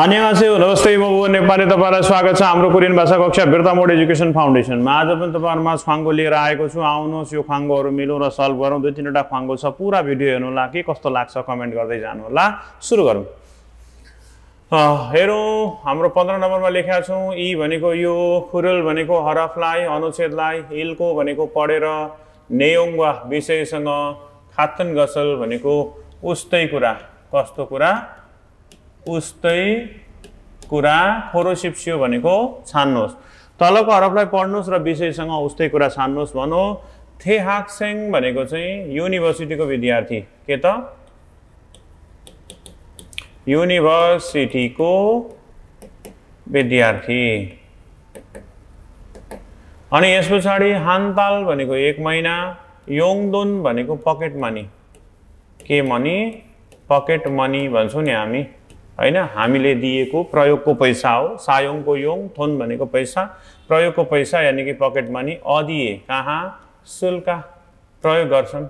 अन्यवासियो नमस्ते म भुवन नेपाली तपाईँलाई स्वागत छ हाम्रो कोरियन भाषा कक्षा बिर्ता मोड एजुकेसन फाउन्डेसनमा आज पनि तपाईँहरूमा फाङ्गो लिएर आएको छु आउनुहोस् यो फाङ्गोहरू मिलौँ र सल्भ गरौँ दुई तिनवटा फाङ्गो छ पुरा भिडियो हेर्नु होला के कस्तो लाग्छ कमेन्ट गर्दै जानु होला सुरु गरौँ हेरौँ हाम्रो पन्ध्र नम्बरमा लेखेका छौँ यी भनेको यो खुरल भनेको हरफलाई अनुच्छेदलाई इल्को भनेको पढेर नेयोङ्गा विषयसँग खातन गसल भनेको उस्तै कुरा कस्तो कुरा उस्तै कुरा खोरोसिप्सियो भनेको छान्नुहोस् तलको हरफलाई पढ्नुहोस् र विषयसँग उस्तै कुरा छान्नुहोस् भनौँ थेहाक्सेङ भनेको चाहिँ युनिभर्सिटीको विद्यार्थी के त युनिभर्सिटीको विद्यार्थी अनि यस पछाडि हानताल भनेको एक महिना योङदोन भनेको पकेट मनी के मनी पकेट मनी भन्छौँ नि हामी होइन हामीले दिएको प्रयोगको पैसा हो सायोङको योङ थोन भनेको पैसा प्रयोगको पैसा यानि कि पकेट मनी अदिए कहाँ शुल्क प्रयोग गर्छन्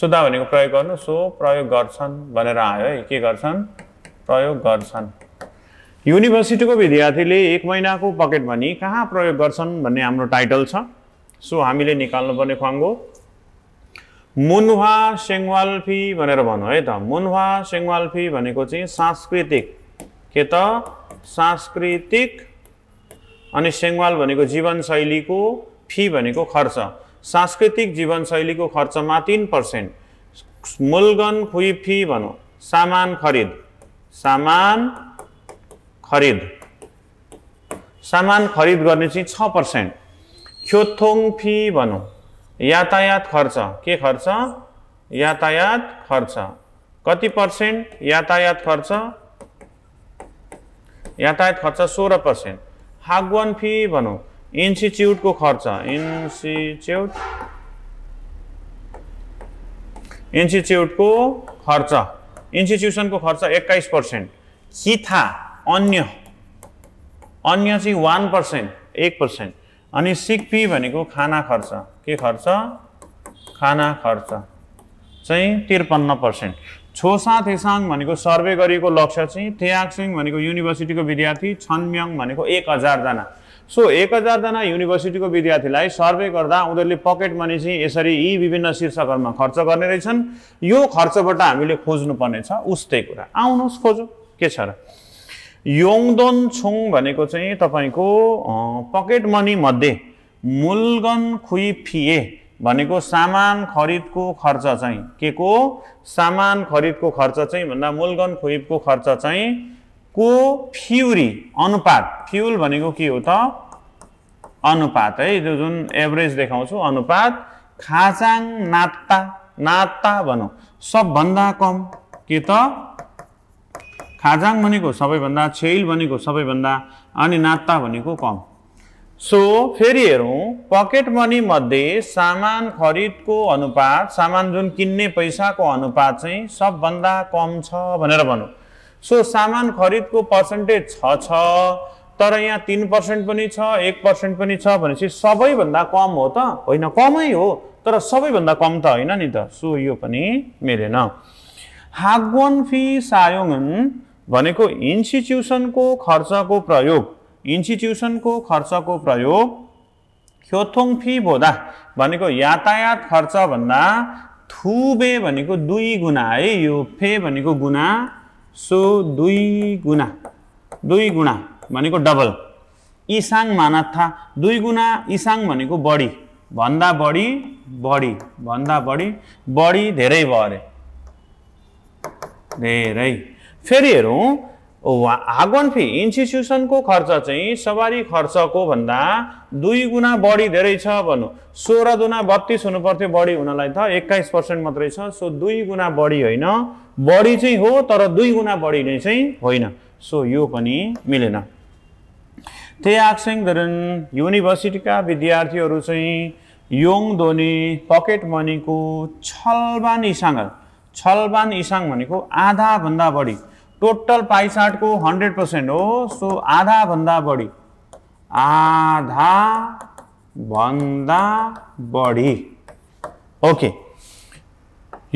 सुधा भनेको प्रयोग गर्नु सो प्रयोग गर्छन् भनेर आयो है के गर्छन् प्रयोग गर्छन् युनिभर्सिटीको विद्यार्थीले एक महिनाको पकेट मनी कहाँ प्रयोग गर्छन् भन्ने हाम्रो टाइटल छ सो हामीले निकाल्नुपर्ने ख्वाङ्गो मुनवा मुन्वा फी भनेर भनौँ है त मुनवा मुन्वा फी भनेको चाहिँ सांस्कृतिक के त सांस्कृतिक अनि सेङ्वाल भनेको जीवनशैलीको फी भनेको खर्च सांस्कृतिक जीवनशैलीको खर्चमा तिन पर्सेन्ट मुलगन खुइ फी भनौँ सामान खरिद सामान खरिद सामान खरिद गर्ने चाहिँ छ पर्सेन्ट ख्योथोङ फी भनौँ यातायात खर्च के खर्च यातायात खर्च कति पर्सेन्ट यातायात खर्च यातायात खर्च सोह्र पर्सेन्ट हागवान फी भनौँ इन्स्टिच्युटको खर्च इन्स्टिच्युट इन्स्टिच्युटको खर्च इन्स्टिट्युसनको खर्च एक्काइस पर्सेन्ट कि अन्य अन्य चाहिँ वान पर्सेन्ट एक पर्सेन्ट अनि सिक्पी भनेको खाना खर्च के खर्च खाना खर्च चाहिँ त्रिपन्न पर्सेन्ट छोसा थेसाङ भनेको सर्वे गरिएको लक्ष्य चाहिँ थेयाक्सिङ भनेको युनिभर्सिटीको विद्यार्थी छन्म्याङ भनेको एक हजारजना सो एक हजारजना युनिभर्सिटीको विद्यार्थीलाई सर्वे गर्दा उनीहरूले पकेट मनी चाहिँ यसरी यी विभिन्न शीर्षकहरूमा खर्च गर्ने रहेछन् यो खर्चबाट हामीले खोज्नुपर्ने छ उस्तै कुरा आउनुहोस् खोजौँ के छ र योङदोन छोङ भनेको चाहिँ तपाईँको पकेट मनी मध्ये मुलगन खुइ फिए भनेको सामान खरिदको खर्च चाहिँ के को सामान खरिदको खर्च चाहिँ भन्दा मूलगन खुइपको खर्च चाहिँ को फ्युरी अनुपात फ्युल भनेको के हो त अनुपात है त्यो जुन एभरेज देखाउँछु अनुपात खाचाङ नात्ता नात्ता भनौँ सबभन्दा कम के त खाजाङ भनेको सबैभन्दा छेल भनेको सबैभन्दा अनि नात्ता भनेको कम सो फेरि हेरौँ पकेट मनी मध्ये सामान खरिदको अनुपात सामान जुन किन्ने पैसाको अनुपात चाहिँ सबभन्दा कम छ भनेर भनौँ सो सामान खरिदको पर्सेन्टेज छ छ तर यहाँ तिन पर्सेन्ट पनि छ एक पर्सेन्ट पनि छ भनेपछि सबैभन्दा कम हो त होइन कमै हो तर सबैभन्दा कम त होइन नि त सो यो पनि मिलेन हागवन फी सायोङ भनेको इन्स्टिट्युसनको खर्चको प्रयोग इन्स्टिट्युसनको खर्चको प्रयोग ख्योथोङ फी भोदा भनेको यातायात खर्च खर्चभन्दा थुबे भनेको दुई गुणा है यो फे भनेको गुणा सो दुई गुणा दुई गुणा भनेको डबल इसाङ मानाथा दुई गुणा इसाङ भनेको बढी भन्दा बढी बढी भन्दा बढी बढी धेरै भयो अरे धेरै फेरि हेरौँ फी इन्स्टिट्युसनको खर्च चाहिँ सवारी खर्चको भन्दा दुई गुणा बढी धेरै छ भन्नु सोह्र दुना बत्तिस हुनु पर्थ्यो बढी हुनलाई त एक्काइस पर्सेन्ट मात्रै छ सो दुई गुणा बढी होइन बढी चाहिँ हो तर दुई गुणा बढी नै चाहिँ होइन सो यो पनि मिलेन आक्सेङ धरन युनिभर्सिटीका विद्यार्थीहरू चाहिँ योङ धोनी पकेट मनीको छलबान इसाङ छलबान इसाङ भनेको आधाभन्दा बढी टोटल पाई पाइसाटको हन्ड्रेड पर्सेन्ट हो सो आधा आधाभन्दा बढी आधा भन्दा बढी ओके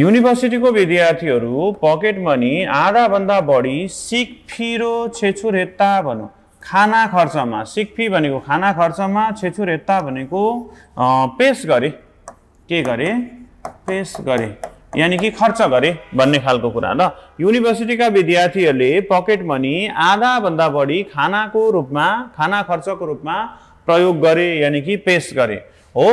युनिभर्सिटीको विद्यार्थीहरू पकेट मनी आधाभन्दा बढी सिक्फी र छेछुर हेत्ता भनौँ खाना खर्चमा सिक्फी भनेको खाना खर्चमा छेछु हेत्ता भनेको पेस गरे के गरे पेस गरे यानि कि खर्च गरे भन्ने खालको कुरा ल युनिभर्सिटीका विद्यार्थीहरूले पकेट मनी आधाभन्दा बढी खानाको रूपमा खाना खर्चको रूपमा प्रयोग गरे यानि कि पेस गरे हो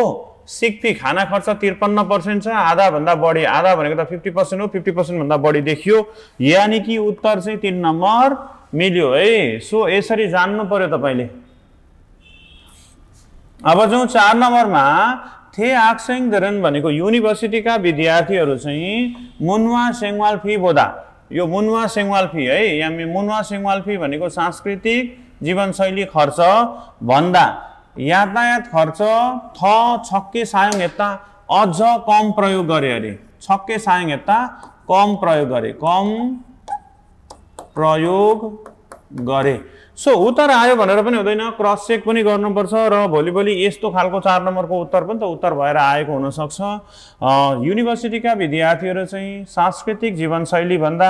सिक खाना खर्च त्रिपन्न पर्सेन्ट छ आधाभन्दा बढी आधा भनेको त फिफ्टी पर्सेन्ट हो फिफ्टी भन्दा बढी देखियो यानि कि उत्तर चाहिँ तिन नम्बर मिल्यो है सो यसरी जान्नु पर्यो तपाईँले अब जाउँ चार नम्बरमा थे धरन भनेको युनिभर्सिटीका विद्यार्थीहरू चाहिँ मुनवा सेङ्वाल फी बोधा यो मुनवा सेङ्वाल फी है यहाँ मुनवा सेङ्वाल फी भनेको सांस्कृतिक जीवनशैली खर्च भन्दा यातायात खर्च थ छक्के सायङ यता अझ कम प्रयोग गरे अरे छक्के सायङ यता कम प्रयोग गरे कम प्रयोग गरे सो उत्तर आयो भनेर पनि हुँदैन क्रस चेक पनि गर्नुपर्छ र भोलिभोलि यस्तो खालको चार नम्बरको उत्तर पनि त उत्तर भएर आएको हुनसक्छ युनिभर्सिटीका विद्यार्थीहरू चाहिँ सांस्कृतिक जीवनशैलीभन्दा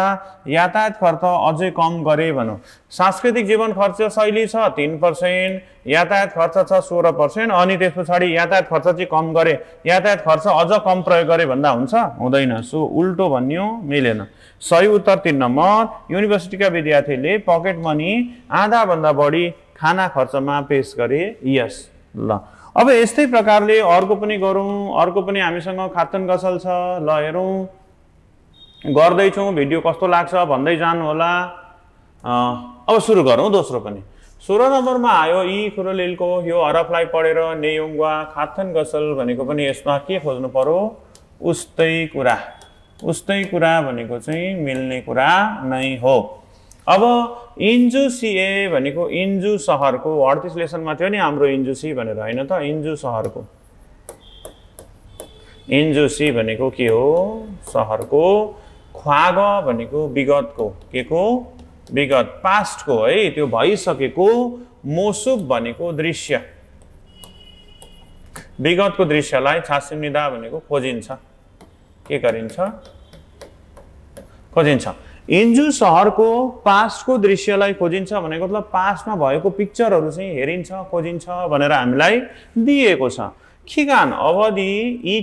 यातायात खर्च अझै कम गरे भनौँ सांस्कृतिक जीवन खर्च शैली छ तिन पर्सेन्ट यातायात खर्च छ सोह्र पर्सेन्ट अनि त्यस पछाडि यातायात खर्च चाहिँ कम गरे यातायात खर्च अझ कम प्रयोग गरे भन्दा हुन्छ हुँदैन सो उल्टो भन्यो मिलेन सही उत्तर तिन नम्बर युनिभर्सिटीका विद्यार्थीले पकेट मनी आधाभन्दा बढी खाना खर्चमा पेस गरे यस ल अब यस्तै प्रकारले अर्को पनि गरौँ अर्को पनि हामीसँग खातन गसल छ ल हेरौँ गर्दैछौँ भिडियो कस्तो लाग्छ भन्दै जानु होला अब सुरु गरौँ दोस्रो पनि सोह्र नम्बरमा आयो यी कुरोलिलको यो हरफलाई पढेर नेयुङ्वा खाथन गसल भनेको पनि यसमा के खोज्नु पर्यो उस्तै कुरा उस्तै कुरा भनेको चाहिँ मिल्ने कुरा नै हो अब सिए भनेको इन्जु सहरको अडतिस लेसनमा थियो नि हाम्रो इन्जुसी भनेर होइन त इन्जु सहरको इन्जुसी भनेको के हो सहरको ख्वाग भनेको विगतको के को विगत पास्टको है त्यो भइसकेको मोसुब भनेको दृश्य विगतको दृश्यलाई छासिम्निदा भनेको खोजिन्छ के गरिन्छ खोजिन्छ इन्जु सहरको पास्टको दृश्यलाई खोजिन्छ भनेको मतलब पास्टमा भएको पिक्चरहरू चाहिँ हेरिन्छ खोजिन्छ भनेर हामीलाई दिएको छ खिगान अवधि यी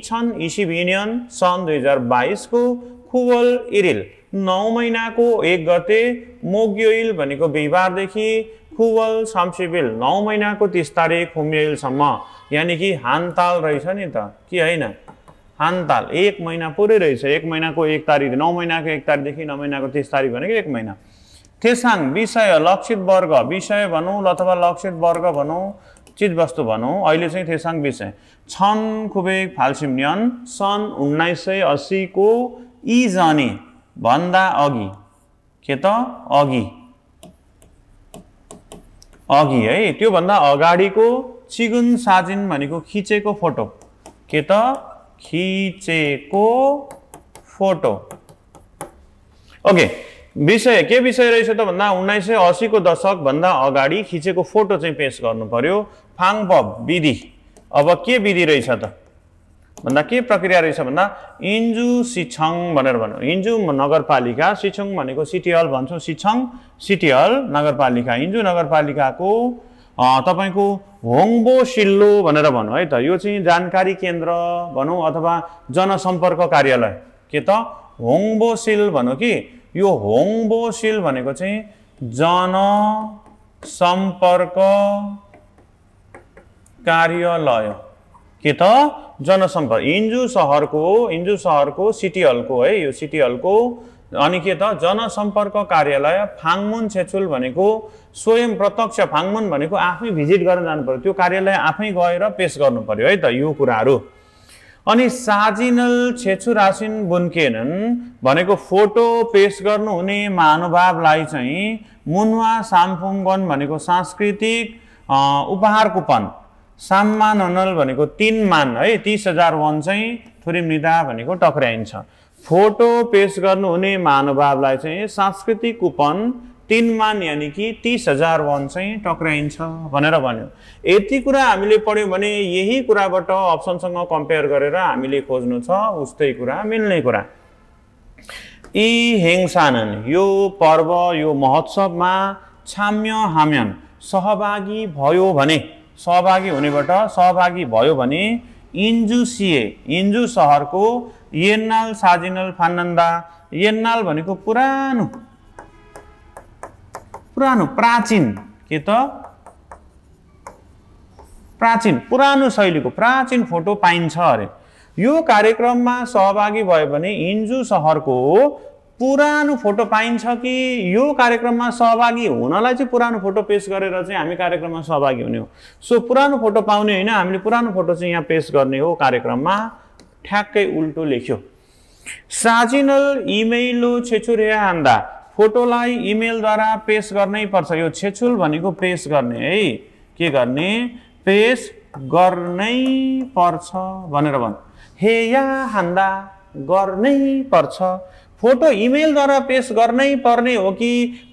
इसिभिनियन सन् दुई हजार बाइसको खुवल इरिल नौ महिनाको एक गते मोग्योइल भनेको बिहिबारदेखि खुवल सम्सिबिल नौ महिनाको तिस तारिक हुम्योइलसम्म यानि कि हानताल रहेछ नि त कि होइन हानताल एक महिना पुरै रहेछ एक महिनाको एक तारिक नौ महिनाको एक तारिकदेखि नौ महिनाको तिस तारिक भनेको एक महिना थेसाङ विषय लक्षित वर्ग विषय भनौँ अथवा लक्षित वर्ग भनौँ चिजवस्तु भनौँ अहिले चाहिँ थेसाङ विषय छन खुबे फाल्सिम्यन सन् उन्नाइस सय अस्सीको इजनी भन्दा अघि के त अघि अघि है त्योभन्दा अगाडिको चिगुन साजिन भनेको खिचेको फोटो के त खिचेको फोटो ओके विषय के विषय रहेछ त भन्दा उन्नाइस सय असीको दशकभन्दा अगाडि खिचेको फोटो चाहिँ पेस गर्नु पर्यो फाङ विधि अब के विधि रहेछ त भन्दा के प्रक्रिया रहेछ भन्दा इन्जु सिछङ भनेर भन्नु इन्जु नगरपालिका सिछङ भनेको सिटी हल भन्छौँ सिछङ सिटी हल नगरपालिका इन्जु नगरपालिकाको तपाईँको होङबो सिल्लो भनेर भनौँ है त यो चाहिँ जानकारी केन्द्र भनौँ अथवा जनसम्पर्क कार्यालय के त होङबो सिल भनौँ कि यो होङबो सिल भनेको चाहिँ जनसम्पर्क कार्यालय के त जनसम्पर्क इन्जु सहरको इन्जु सहरको सिटी हलको है यो सिटी हलको अनि के त जनसम्पर्क कार्यालय फाङमुन छेचुल भनेको स्वयं प्रत्यक्ष फाङमुन भनेको आफै भिजिट गर्न जानु पर्यो त्यो कार्यालय आफै गएर पेस गर्नु पर्यो है त यो कुराहरू अनि साजिनल रासिन बुन्केनन् भनेको फोटो पेस गर्नुहुने महानुभावलाई चाहिँ मुनवा साम्फुङ्गन भनेको सांस्कृतिक उपहार कुपन सामान अनल भनेको तिन मान है तिस हजार वान चाहिँ थोरै मृदा भनेको टक्राइन्छ फोटो पेस गर्नुहुने महानुभावलाई चाहिँ सांस्कृतिक कुपन तिन मान यानि कि तिस हजार वान चाहिँ टक्राइन्छ भनेर भन्यो यति कुरा हामीले पढ्यौँ भने यही कुराबाट अप्सनसँग कम्पेयर गरेर हामीले खोज्नु छ उस्तै कुरा मिल्ने कुरा यी हेङसानन् यो पर्व यो महोत्सवमा छाम्य हाम्यन सहभागी भयो भने सहभागी हुनेबाट सहभागी भयो भने इन्जु सिए इन्जु सहरको येन्नाल साजिनल फानन्दा येन्नाल भनेको पुरानो पुरानो प्राचीन के त प्राचीन पुरानो शैलीको प्राचीन फोटो पाइन्छ अरे यो कार्यक्रममा सहभागी भयो भने इन्जु सहरको पुरानो फोटो पाइन्छ कि यो कार्यक्रममा सहभागी हुनलाई चाहिँ पुरानो फोटो पेस गरेर चाहिँ हामी कार्यक्रममा सहभागी हुने हो सो पुरानो फोटो पाउने होइन हामीले पुरानो फोटो चाहिँ यहाँ पेस गर्ने हो कार्यक्रममा ठ्याक्कै उल्टो लेख्यो साजिनल इमेलो छेचुरिया हान्दा फोटोलाई इमेलद्वारा पेस गर्नै पर्छ यो छेचुल भनेको पेस गर्ने है के गर्ने पेस गर्नै पर्छ भनेर भन् हे या हान्दा गर्नै पर्छ फोटो इमेलद्वारा पेस गर्नै पर्ने हो कि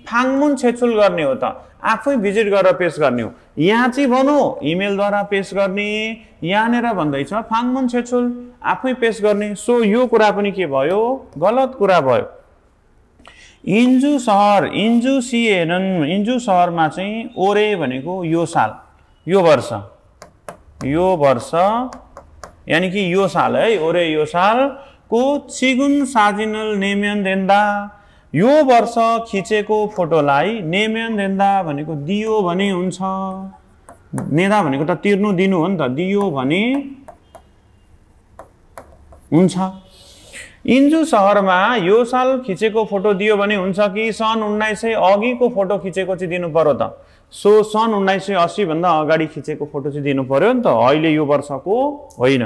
फाङमुन छेचुल गर्ने हो त आफै भिजिट गरेर पेस गर्ने हो यहाँ चाहिँ भनौँ इमेलद्वारा पेस गर्ने यहाँनिर भन्दैछ फाङमुन छेचुल आफै पेस गर्ने सो यो कुरा पनि के भयो गलत कुरा भयो इन्जु सहर इन्जु सिएनन् इन्जु सहरमा चाहिँ ओरे भनेको यो साल यो वर्ष यो वर्ष यानि कि यो साल है ओरे यो साल को चिगुन साजिनल नेम्यन देन्दा यो वर्ष खिचेको फोटोलाई नेम्यन देन्दा भनेको दियो भने हुन्छ नेदा भनेको त तिर्नु दिनु हो नि त दियो भने हुन्छ इन्जु सहरमा यो साल खिचेको फोटो दियो भने हुन्छ कि सन् उन्नाइस सय अघिको फोटो खिचेको चाहिँ दिनु पर्यो त सो सन् उन्नाइस सय अस्सीभन्दा अगाडि खिचेको फोटो चाहिँ दिनु पर्यो नि त अहिले यो वर्षको होइन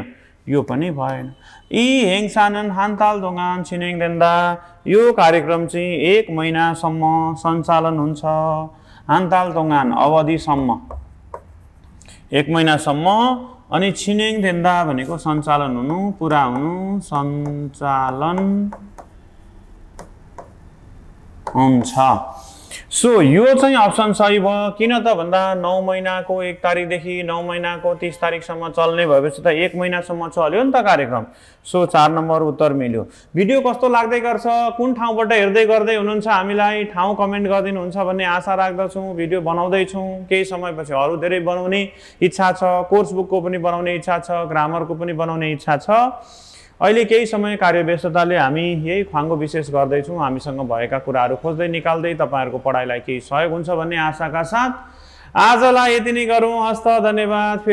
यो पनि भएन यी हेङसानन हान्ताल दोगान छिनेङ देन्दा यो कार्यक्रम चाहिँ एक महिनासम्म सञ्चालन हुन्छ हान्ताल दोगान अवधिसम्म एक महिनासम्म अनि छिनेङ देन्दा भनेको सञ्चालन हुनु पुरा हुनु सञ्चालन हुन्छ सो यो चाहिँ अप्सन सही भयो किन त भन्दा नौ महिनाको एक तारिकदेखि नौ महिनाको तिस तारिकसम्म चल्ने भएपछि त एक महिनासम्म चल्यो नि त कार्यक्रम सो चार नम्बर उत्तर मिल्यो भिडियो कस्तो लाग्दै गर्छ कुन ठाउँबाट हेर्दै गर्दै हुनुहुन्छ हामीलाई ठाउँ कमेन्ट गरिदिनुहुन्छ भन्ने आशा राख्दछौँ भिडियो बनाउँदैछौँ केही समयपछि अरू धेरै बनाउने इच्छा छ कोर्स बुकको पनि बनाउने इच्छा छ ग्रामरको पनि बनाउने इच्छा छ अहिले केही समय व्यस्तताले हामी यही ख्वाङ्गो विशेष गर्दैछौँ हामीसँग भएका कुराहरू खोज्दै निकाल्दै तपाईँहरूको पढाइलाई केही सहयोग हुन्छ भन्ने आशाका साथ आजलाई यति नै गरौँ हस्त धन्यवाद